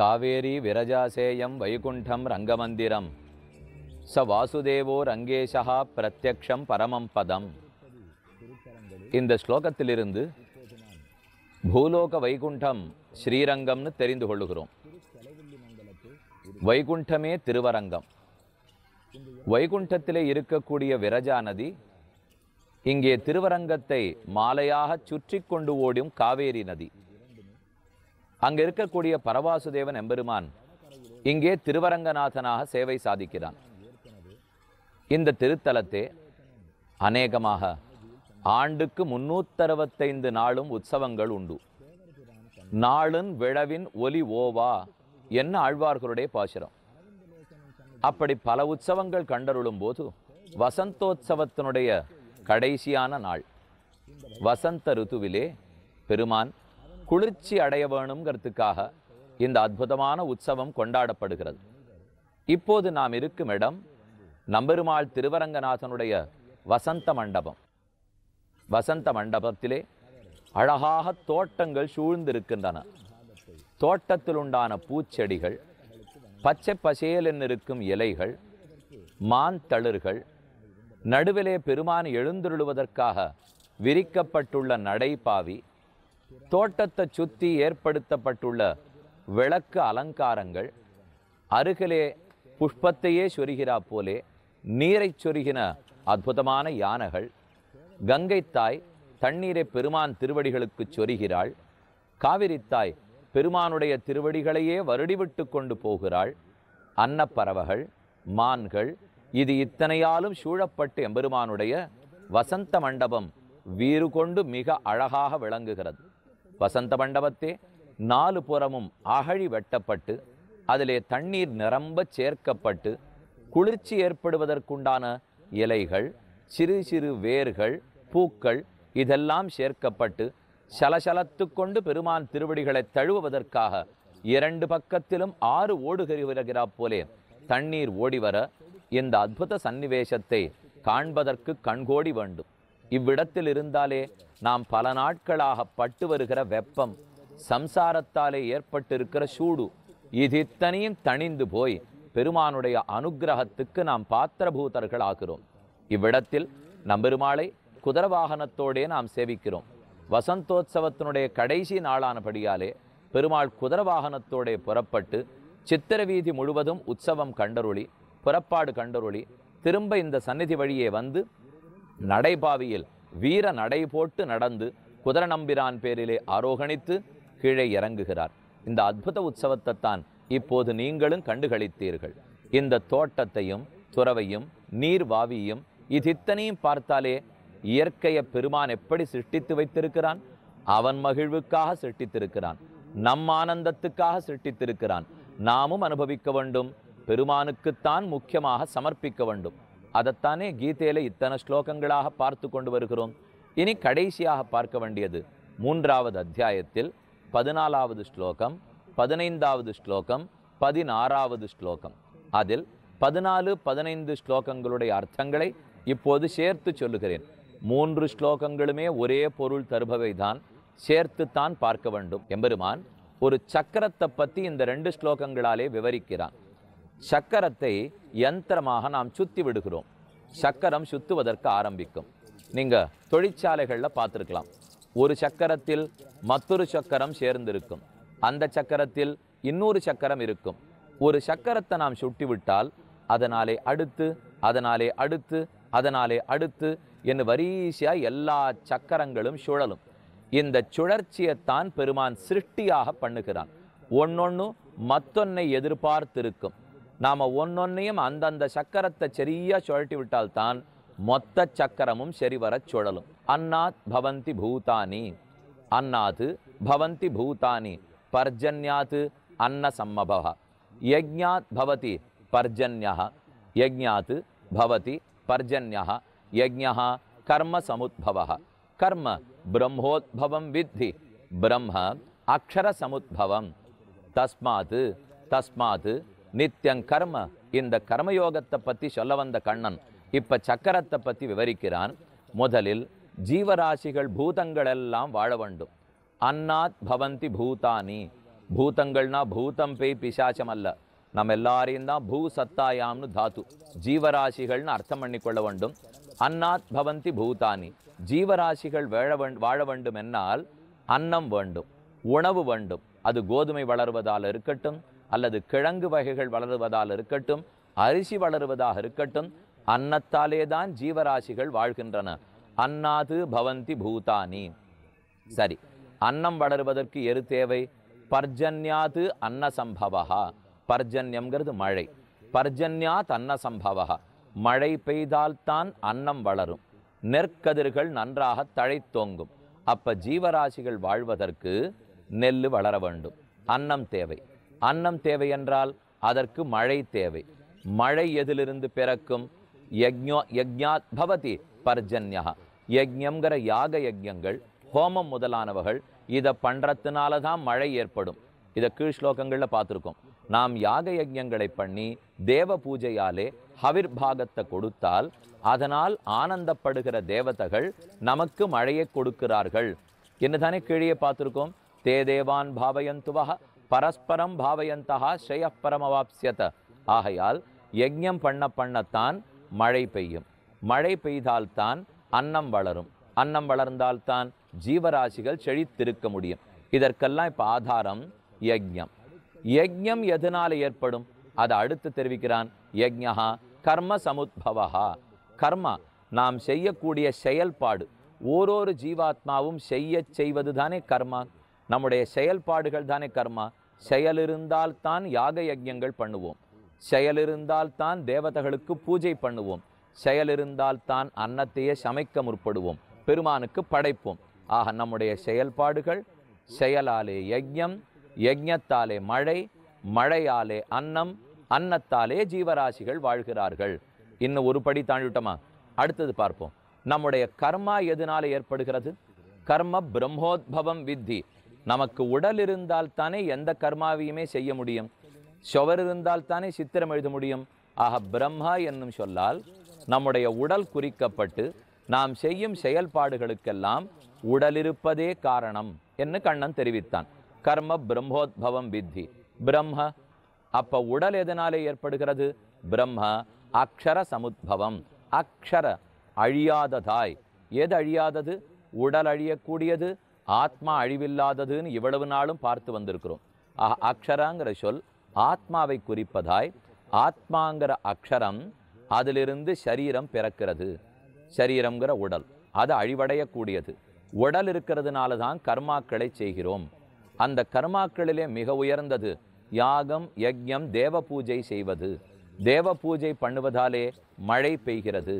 காவேரி விரஜாசேயம் வைகுண்டம் ரங்கமந்திரம் ச வாசுதேவோ ரங்கேஷா பிரத்யக்ஷம் பரமம் பதம் இந்த ஸ்லோகத்திலிருந்து பூலோக வைகுண்டம் ஸ்ரீரங்கம்னு தெரிந்து கொள்ளுகிறோம் வைகுண்டமே திருவரங்கம் வைகுண்டத்திலே இருக்கக்கூடிய விரஜா நதி இங்கே திருவரங்கத்தை மாலையாக சுற்றி கொண்டு ஓடும் காவேரி நதி அங்கே இருக்கக்கூடிய பரவாசுதேவன் எம்பெருமான் இங்கே திருவரங்கநாதனாக சேவை சாதிக்கிறான் இந்த திருத்தலத்தை அநேகமாக ஆண்டுக்கு முன்னூத்தறுபத்தைந்து நாளும் உற்சவங்கள் உண்டு நாளும் விழவின் ஒலி ஓவா என்ன ஆழ்வார்களுடைய பாசுரம் அப்படி பல உற்சவங்கள் கண்டருளும் போது வசந்தோத்சவத்தினுடைய கடைசியான நாள் வசந்த ருத்துவிலே பெருமான் குளிர்ச்சி அடைய வேணுங்கிறதுக்காக இந்த அற்புதமான உற்சவம் கொண்டாடப்படுகிறது இப்போது நாம் இருக்கும் இடம் நம்பெருமாள் திருவரங்கநாதனுடைய வசந்த மண்டபம் வசந்த மண்டபத்திலே அழகாக தோட்டங்கள் சூழ்ந்திருக்கின்றன தோட்டத்தில் உண்டான பூச்செடிகள் பச்சை பசேல் இருக்கும் இலைகள் மான் தளிர்கள் நடுவிலே பெருமான் எழுந்துருளுவதற்காக விரிக்கப்பட்டுள்ள நடைபாவி தோட்டத்தை சுற்றி ஏற்படுத்தப்பட்டுள்ள விளக்கு அலங்காரங்கள் அருகிலே புஷ்பத்தையே சொருகிறா போலே நீரை சொருகின அற்புதமான யானைகள் கங்கை தாய் தண்ணீரை பெருமான் திருவடிகளுக்கு சொருகிறாள் காவிரித்தாய் பெருமானுடைய திருவடிகளையே வருடிவிட்டு கொண்டு போகிறாள் அன்னப்பறவைகள் மான்கள் இது இத்தனையாலும் சூழப்பட்டு எம்பெருமானுடைய வசந்த மண்டபம் வீறு கொண்டு மிக அழகாக விளங்குகிறது வசந்த மண்டபத்தே நாலு புறமும் அகழி வெட்டப்பட்டு அதிலே தண்ணீர் நிரம்ப சேர்க்கப்பட்டு குளிர்ச்சி ஏற்படுவதற்குண்டான இலைகள் சிறு சிறு வேர்கள் பூக்கள் இதெல்லாம் சேர்க்கப்பட்டு சலசலத்து கொண்டு பெருமான் திருவடிகளை தழுவுவதற்காக இரண்டு பக்கத்திலும் ஆறு ஓடுகறி வருகிறா போலே தண்ணீர் ஓடிவர இந்த அற்புத சன்னிவேசத்தை காண்பதற்கு கண்கோடி வேண்டும் இவ்விடத்தில் இருந்தாலே நாம் பல நாட்களாக பட்டு வருகிற வெப்பம் சம்சாரத்தாலே ஏற்பட்டிருக்கிற சூடு இது இத்தனையும் தணிந்து போய் பெருமானுடைய அனுகிரகத்துக்கு நாம் பாத்திரபூதர்கள் ஆகிறோம் இவ்விடத்தில் நம்பெருமாளை குதிரவாகனத்தோடே நாம் சேவிக்கிறோம் வசந்தோத்சவத்தினுடைய கடைசி நாளானபடியாலே பெருமாள் குதிரவாகனத்தோடே புறப்பட்டு சித்திரவீதி முழுவதும் உற்சவம் கண்டருளி புறப்பாடு கண்டருளி திரும்ப இந்த சந்நிதி வழியே வந்து நடைபாவியில் வீர நடை போட்டு நடந்து குதிர நம்பிரான் பேரிலே ஆரோகணித்து கீழே இறங்குகிறார் இந்த அற்புத உற்சவத்தை தான் இப்போது நீங்களும் கண்டுகளித்தீர்கள் இந்த தோட்டத்தையும் துறவையும் நீர் வாவியும் இதித்தனையும் பார்த்தாலே இயற்கையை பெருமான் எப்படி சிருஷ்டித்து வைத்திருக்கிறான் அவன் மகிழ்வுக்காக சிருஷ்டித்திருக்கிறான் நம் ஆனந்தத்துக்காக சிருஷ்டித்திருக்கிறான் நாமும் அனுபவிக்க வேண்டும் பெருமானுக்குத்தான் முக்கியமாக சமர்ப்பிக்க வேண்டும் அதைத்தானே கீதையில் இத்தனை ஸ்லோகங்களாக பார்த்து கொண்டு வருகிறோம் இனி கடைசியாக பார்க்க வேண்டியது மூன்றாவது அத்தியாயத்தில் பதினாலாவது ஸ்லோகம் பதினைந்தாவது ஸ்லோகம் பதினாறாவது ஸ்லோகம் அதில் பதினாலு பதினைந்து ஸ்லோகங்களுடைய அர்த்தங்களை இப்போது சேர்த்து சொல்லுகிறேன் மூன்று ஸ்லோகங்களுமே ஒரே பொருள் தருபவை தான் சேர்த்துத்தான் தான் பார்க்க வேண்டும் எம்பெருமான் ஒரு சக்கரத்தை பற்றி இந்த ரெண்டு ஸ்லோகங்களாலே விவரிக்கிறான் சக்கரத்தை யந்திரமாக நாம் சுற்றி விடுகிறோம் சக்கரம் சுற்றுவதற்கு ஆரம்பிக்கும் நீங்கள் தொழிற்சாலைகளில் பார்த்துருக்கலாம் ஒரு சக்கரத்தில் மற்றொரு சக்கரம் சேர்ந்திருக்கும் அந்த சக்கரத்தில் இன்னொரு சக்கரம் இருக்கும் ஒரு சக்கரத்தை நாம் சுட்டிவிட்டால் அதனாலே அடுத்து அதனாலே அடுத்து அதனாலே அடுத்து என்று வரிசையாக எல்லா சக்கரங்களும் சுழலும் இந்த சுழற்சியைத்தான் பெருமான் சிருஷ்டியாக பண்ணுகிறான் ஒன்னொன்னு மத்தொன்னை எதிர்பார்த்திருக்கும் நாம் ஒன்னொன்னையும் அந்தந்த சக்கரத்தை சரியாக சுழட்டி விட்டால்தான் மொத்த சக்கரமும் சரிவரச் சுழலும் அன்னாத் பவந்தி பூதானி அன்னாது பவந்தி பூதானி பர்ஜன்யாத்து அன்ன சம்மபவ யஜ்ஞாத் பவதி பர்ஜன்யா யஜ்ஞாத் பவதி பர்ஜன்யா யஜ்ஞா கர்ம சமுத்பவ கர்ம பிரம்மோத்பவம் வித்தி பிரம்ம அக்ஷர சமுத்பவம் தஸ்மாத் தஸ்மாத் நித்தியங் கர்ம இந்த கர்மயோகத்தை பற்றி சொல்ல வந்த கண்ணன் இப்போ சக்கரத்தை பற்றி விவரிக்கிறான் முதலில் ஜீவராசிகள் பூதங்கள் எல்லாம் வாழ வேண்டும் அன்னாத் பவந்தி பூதானி பூதங்கள்னா பூதம் பேய் பிசாசம் அல்ல நம்ம எல்லாரையும் தான் பூ சத்தாயாம்னு தாத்து ஜீவராசிகள்னு அர்த்தம் பண்ணிக்கொள்ள வேண்டும் அன்னாத் பவந்தி பூதானி ஜீவராசிகள் வேழ வாழ வேண்டும் என்னால் அன்னம் வேண்டும் உணவு வேண்டும் அது கோதுமை வளர்வதால் இருக்கட்டும் அல்லது கிழங்கு வகைகள் வளருவதால் இருக்கட்டும் அரிசி வளருவதாக இருக்கட்டும் அன்னத்தாலே தான் ஜீவராசிகள் வாழ்கின்றன அன்னாது பவந்தி பூதானி சரி அன்னம் வளருவதற்கு எரு தேவை பர்ஜன்யாது அன்னசம்பவா பர்ஜன்யம்ங்கிறது மழை பர்ஜன்யாத் அன்னசம்பவா மழை பெய்தால்தான் அன்னம் வளரும் நெற்கதிர்கள் நன்றாக தழைத்தோங்கும் அப்ப ஜீவராசிகள் வாழ்வதற்கு நெல் வளர வேண்டும் அன்னம் தேவை அன்னம் தேவை என்றால் அதற்கு மழை தேவை மழை எதிலிருந்து பிறக்கும் யக்ஞோ யக்ஞா பவதி பர்ஜன்யா யஜ்யங்கிற யாக யஜ்யங்கள் ஹோமம் முதலானவர்கள் இதை பண்ணுறதுனால தான் மழை ஏற்படும் இதை கீழ் ஸ்லோகங்களில் பார்த்துருக்கோம் நாம் யாக யஜ்யங்களை பண்ணி தேவ பூஜையாலே ஹவிர் பாகத்தை கொடுத்தால் அதனால் ஆனந்தப்படுகிற தேவதைகள் நமக்கு மழையை கொடுக்கிறார்கள் என்னதானே கீழே பார்த்துருக்கோம் தே தேவான் பாவயந்துவா பரஸ்பரம் பாவயந்தகா பரமவாப்சியத ஆகையால் யஜ்யம் பண்ண பண்ணத்தான் மழை பெய்யும் மழை பெய்தால்தான் அன்னம் வளரும் அன்னம் வளர்ந்தால்தான் ஜீவராசிகள் செழித்திருக்க முடியும் இதற்கெல்லாம் இப்போ ஆதாரம் யஜ்யம் யஜ்யம் எதனால் ஏற்படும் அதை அடுத்து தெரிவிக்கிறான் யஜ்யா கர்ம சமுத்பவா கர்மா நாம் செய்யக்கூடிய செயல்பாடு ஓரொரு ஜீவாத்மாவும் செய்ய செய்வது தானே கர்மா நம்முடைய செயல்பாடுகள் தானே கர்மா செயலிருந்தால்தான் யாக யஜ்யங்கள் பண்ணுவோம் செயலிருந்தால்தான் தேவதைகளுக்கு பூஜை பண்ணுவோம் செயலிருந்தால்தான் அன்னத்தையே சமைக்க முற்படுவோம் பெருமானுக்கு படைப்போம் ஆக நம்முடைய செயல்பாடுகள் செயலாலே யஜ்யம் யஜ்யத்தாலே மழை மழையாலே அன்னம் அன்னத்தாலே ஜீவராசிகள் வாழ்கிறார்கள் இன்னும் ஒரு படி தாண்டிவிட்டோமா அடுத்தது பார்ப்போம் நம்முடைய கர்மா எதனால் ஏற்படுகிறது கர்ம பிரம்மோத்பவம் வித்தி நமக்கு உடல் இருந்தால் தானே எந்த கர்மாவையுமே செய்ய முடியும் சுவர் இருந்தால் தானே சித்திரம் எழுத முடியும் ஆக பிரம்மா என்னும் சொல்லால் நம்முடைய உடல் குறிக்கப்பட்டு நாம் செய்யும் செயல்பாடுகளுக்கெல்லாம் உடல் இருப்பதே காரணம் என்று கண்ணன் தெரிவித்தான் கர்ம பிரம்மோத்பவம் வித்தி பிரம்ம அப்போ உடல் எதனாலே ஏற்படுகிறது பிரம்ம அக்ஷர சமுத்பவம் அக்ஷர அழியாததாய் எது அழியாதது உடல் அழியக்கூடியது ஆத்மா அழிவில்லாததுன்னு இவ்வளவு நாளும் பார்த்து வந்திருக்கிறோம் அக்ஷராங்கிற சொல் ஆத்மாவை குறிப்பதாய் ஆத்மாங்கிற அக்ஷரம் அதிலிருந்து சரீரம் பிறக்கிறது சரீரம்ங்கிற உடல் அது அழிவடையக்கூடியது உடல் இருக்கிறதுனால தான் கர்மாக்களை செய்கிறோம் அந்த கர்மாக்களிலே மிக உயர்ந்தது யாகம் யஜ்யம் தேவ பூஜை செய்வது தேவ பூஜை பண்ணுவதாலே மழை பெய்கிறது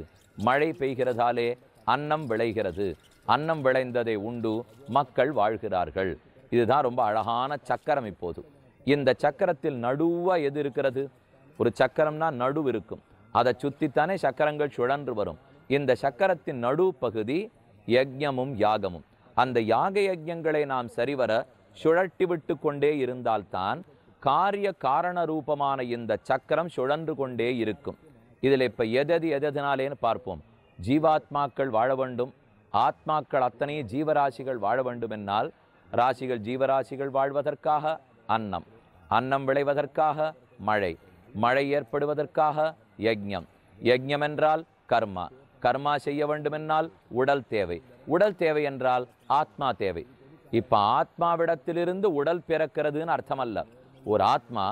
மழை பெய்கிறதாலே அன்னம் விளைகிறது அன்னம் விளைந்ததை உண்டு மக்கள் வாழ்கிறார்கள் இதுதான் ரொம்ப அழகான சக்கரம் இப்போது இந்த சக்கரத்தில் நடுவாக எது இருக்கிறது ஒரு சக்கரம்னா நடு இருக்கும் அதை சுற்றித்தானே சக்கரங்கள் சுழன்று வரும் இந்த சக்கரத்தின் நடு பகுதி யஜ்யமும் யாகமும் அந்த யாக யஜ்யங்களை நாம் சரிவர சுழட்டி விட்டு கொண்டே இருந்தால்தான் காரிய காரண ரூபமான இந்த சக்கரம் சுழன்று கொண்டே இருக்கும் இதில் இப்போ எதது எதனாலேன்னு பார்ப்போம் ஜீவாத்மாக்கள் வாழ வேண்டும் ஆத்மாக்கள் அத்தனை ஜீவராசிகள் வாழ வேண்டுமென்னால் ராசிகள் ஜீவராசிகள் வாழ்வதற்காக அன்னம் அன்னம் விளைவதற்காக மழை மழை ஏற்படுவதற்காக யஜ்யம் யஜ்யம் என்றால் கர்மா கர்மா செய்ய வேண்டுமென்னால் உடல் தேவை உடல் தேவை என்றால் ஆத்மா தேவை இப்போ ஆத்மாவிடத்திலிருந்து உடல் பிறக்கிறதுன்னு அர்த்தம் அல்ல ஒரு ஆத்மா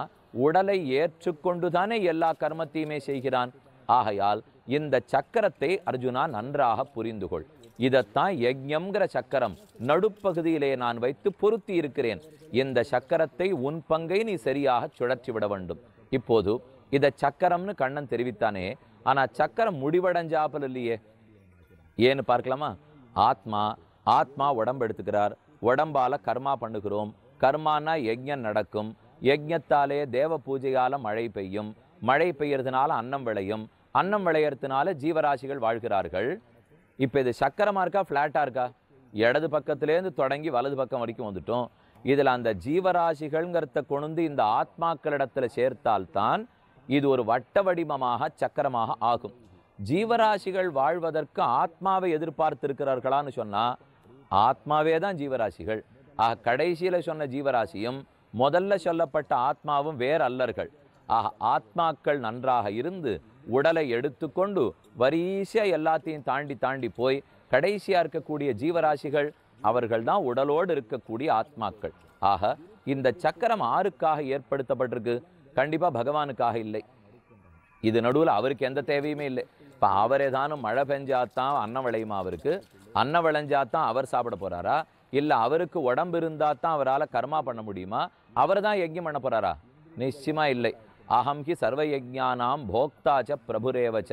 உடலை ஏற்றுக்கொண்டு தானே எல்லா கர்மத்தையுமே செய்கிறான் ஆகையால் இந்த சக்கரத்தை அர்ஜுனா நன்றாக புரிந்து கொள் இதைத்தான் யஜ்யம்ங்கிற சக்கரம் நடுப்பகுதியிலே நான் வைத்து பொருத்தி இருக்கிறேன் இந்த சக்கரத்தை உன் பங்கை நீ சரியாக சுழற்றி விட வேண்டும் இப்போது இதை சக்கரம்னு கண்ணன் தெரிவித்தானே ஆனால் சக்கரம் முடிவடைஞ்சாப்பல் இல்லையே ஏன்னு பார்க்கலாமா ஆத்மா ஆத்மா உடம்பு எடுத்துக்கிறார் உடம்பால கர்மா பண்ணுகிறோம் கர்மானா யஜ்யம் நடக்கும் யஜ்யத்தாலே தேவ பூஜையால் மழை பெய்யும் மழை பெய்யறதுனால அன்னம் விளையும் அன்னம் விளையறதுனால ஜீவராசிகள் வாழ்கிறார்கள் இப்போ இது சக்கரமாக இருக்கா ஃப்ளாட்டாக இருக்கா இடது பக்கத்துலேருந்து தொடங்கி வலது பக்கம் வரைக்கும் வந்துட்டோம் இதில் அந்த ஜீவராசிகள்ங்கிறத கொண்டு இந்த ஆத்மாக்களிடத்தில் சேர்த்தால்தான் இது ஒரு வட்ட வடிவமாக சக்கரமாக ஆகும் ஜீவராசிகள் வாழ்வதற்கு ஆத்மாவை எதிர்பார்த்திருக்கிறார்களான்னு சொன்னால் ஆத்மாவே தான் ஜீவராசிகள் ஆக கடைசியில் சொன்ன ஜீவராசியும் முதல்ல சொல்லப்பட்ட ஆத்மாவும் வேறு அல்லர்கள் ஆக ஆத்மாக்கள் நன்றாக இருந்து உடலை எடுத்துக்கொண்டு வரிசையாக எல்லாத்தையும் தாண்டி தாண்டி போய் கடைசியாக இருக்கக்கூடிய ஜீவராசிகள் அவர்கள் தான் உடலோடு இருக்கக்கூடிய ஆத்மாக்கள் ஆக இந்த சக்கரம் ஆருக்காக ஏற்படுத்தப்பட்டிருக்கு கண்டிப்பாக பகவானுக்காக இல்லை இது நடுவில் அவருக்கு எந்த தேவையுமே இல்லை இப்போ அவரே தானும் மழை பெஞ்சாத்தான் அன்ன விளையுமா அவருக்கு அன்ன விளைஞ்சாத்தான் அவர் சாப்பிட போகிறாரா இல்லை அவருக்கு உடம்பு இருந்தால் தான் அவரால் கர்மா பண்ண முடியுமா அவர் தான் எங்கேயும் பண்ண போகிறாரா நிச்சயமாக இல்லை அகம் ஹி சர்வ போக்தாச்ச பிரபுரேவச்ச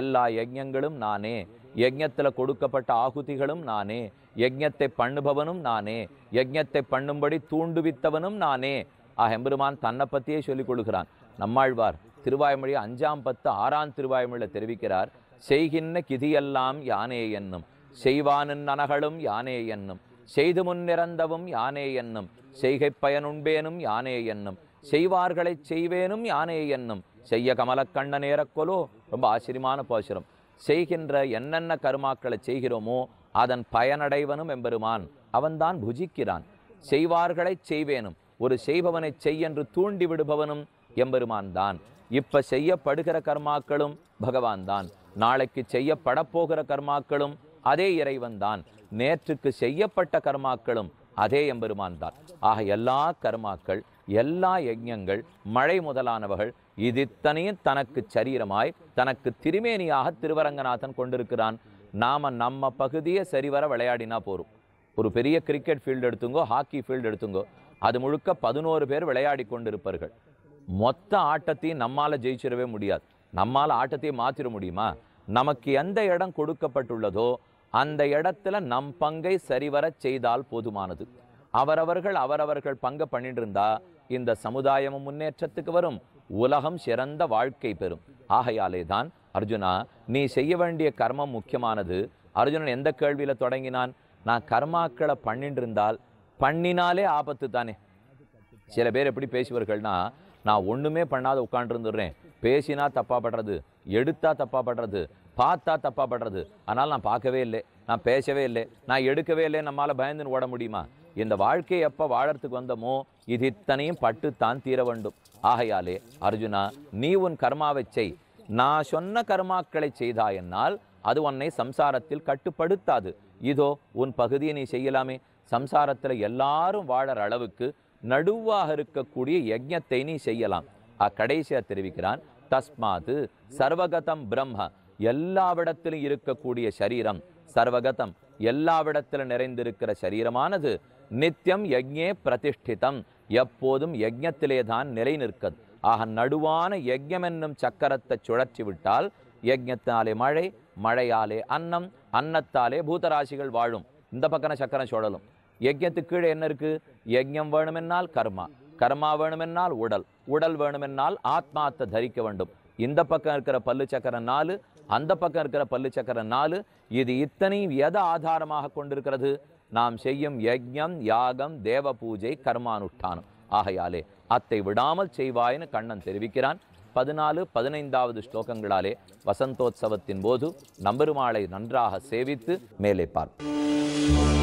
எல்லா யஜ்யங்களும் நானே யஜ்யத்தில் கொடுக்கப்பட்ட ஆகுதிகளும் நானே யஜ்யத்தை பண்ணுபவனும் நானே யஜ்யத்தை பண்ணும்படி தூண்டுவித்தவனும் நானே ஆ ஹெம்பெருமான் தன்னை பற்றியே சொல்லிக் கொடுக்கிறான் நம்மாழ்வார் திருவாய்மொழியை அஞ்சாம் பத்து ஆறாம் திருவாய்மொழியில் தெரிவிக்கிறார் செய்கின்ற கிதியெல்லாம் யானே என்னும் செய்வானின் நனகளும் யானே என்னும் செய்து முன்னிறந்தவும் யானே என்னும் செய்கை பயனுண்பேனும் யானே என்னும் செய்வார்களை செய்வேனும் யானையை என்னும் செய்ய கமலக்கண்ண நேரக்கொலோ ரொம்ப ஆச்சரியமான போசுரம் செய்கின்ற என்னென்ன கருமாக்களை செய்கிறோமோ அதன் பயனடைவனும் எம்பெருமான் அவன்தான் புஜிக்கிறான் செய்வார்களை செய்வேனும் ஒரு செய்பவனை செய்யென்று தூண்டி விடுபவனும் எம்பெருமான் தான் இப்போ செய்யப்படுகிற கர்மாக்களும் பகவான் தான் நாளைக்கு செய்யப்படப்போகிற கர்மாக்களும் அதே இறைவன் தான் நேற்றுக்கு செய்யப்பட்ட கர்மாக்களும் அதே எம்பெருமான் தான் ஆக எல்லா கர்மாக்கள் எல்லா யஜ்யங்கள் மழை முதலானவர்கள் இது இத்தனையும் தனக்கு சரீரமாய் தனக்கு திருமேனியாக திருவரங்கநாதன் கொண்டிருக்கிறான் நாம் நம்ம பகுதியை சரிவர விளையாடினா போகும் ஒரு பெரிய கிரிக்கெட் ஃபீல்டு எடுத்துங்கோ ஹாக்கி ஃபீல்டு எடுத்துங்கோ அது முழுக்க பதினோரு பேர் விளையாடி கொண்டிருப்பார்கள் மொத்த ஆட்டத்தையும் நம்மால் ஜெயிச்சிடவே முடியாது நம்மால் ஆட்டத்தையும் மாற்றிட முடியுமா நமக்கு எந்த இடம் கொடுக்கப்பட்டுள்ளதோ அந்த இடத்துல நம் பங்கை சரிவர செய்தால் போதுமானது அவரவர்கள் அவரவர்கள் பங்கை பண்ணிட்டு இருந்தா இந்த சமுதாயமும் முன்னேற்றத்துக்கு வரும் உலகம் சிறந்த வாழ்க்கை பெறும் ஆகையாலே தான் அர்ஜுனா நீ செய்ய வேண்டிய கர்மம் முக்கியமானது அர்ஜுனன் எந்த கேள்வியில் தொடங்கினான் நான் கர்மாக்களை பண்ணிட்டு இருந்தால் பண்ணினாலே ஆபத்து தானே சில பேர் எப்படி பேசுவார்கள்னா நான் ஒன்றுமே பண்ணாத உட்காண்டிருந்துடுறேன் பேசினா தப்பாக படுறது எடுத்தா தப்பாக படுறது பார்த்தா தப்பாக படுறது ஆனால் நான் பார்க்கவே இல்லை நான் பேசவே இல்லை நான் எடுக்கவே இல்லை நம்மளால் பயந்துன்னு ஓட முடியுமா இந்த வாழ்க்கை எப்போ வாழறதுக்கு வந்தோமோ இது இத்தனையும் பட்டு தான் தீர வேண்டும் ஆகையாலே அர்ஜுனா நீ உன் கர்மாவை செய் நான் சொன்ன கர்மாக்களை செய்தாயென்னால் அது உன்னை சம்சாரத்தில் கட்டுப்படுத்தாது இதோ உன் பகுதியை நீ செய்யலாமே சம்சாரத்தில் எல்லாரும் வாழற அளவுக்கு நடுவாக இருக்கக்கூடிய யஜ்யத்தை நீ செய்யலாம் அக்கடைசியா தெரிவிக்கிறான் தஸ்மாது சர்வகதம் பிரம்ம எல்லாவிடத்திலும் இருக்கக்கூடிய சரீரம் சர்வகதம் எல்லாவிடத்திலும் நிறைந்திருக்கிற சரீரமானது நித்தியம் யஜ்ஞே பிரதிஷ்டிதம் எப்போதும் யஜ்ஞத்திலே தான் நிலை நிற்கது ஆக நடுவான யஜ்யம் என்னும் சக்கரத்தை சுழற்றி விட்டால் யஜ்ஞத்தாலே மழை மழையாலே அன்னம் அன்னத்தாலே பூதராசிகள் வாழும் இந்த பக்கம் சக்கரம் சுழலும் யஜ்யத்துக்கு கீழே என்ன இருக்கு யஜ்யம் வேணுமென்னால் கர்மா கர்மா வேணுமென்னால் உடல் உடல் வேணுமென்னால் ஆத்மாத்தை தரிக்க வேண்டும் இந்த பக்கம் இருக்கிற பல்லு சக்கரம் நாலு அந்த பக்கம் இருக்கிற பல்லு சக்கரம் நாலு இது இத்தனையும் எதை ஆதாரமாக கொண்டிருக்கிறது நாம் செய்யும் யஜ்யம் யாகம் தேவ பூஜை கர்மானுஷ்டானம் ஆகையாலே அத்தை விடாமல் செய்வாயின்னு கண்ணன் தெரிவிக்கிறான் பதினாலு பதினைந்தாவது ஸ்லோகங்களாலே வசந்தோத்சவத்தின் போது நம்பெருமாளை நன்றாக சேவித்து மேலே பார்ப்போம்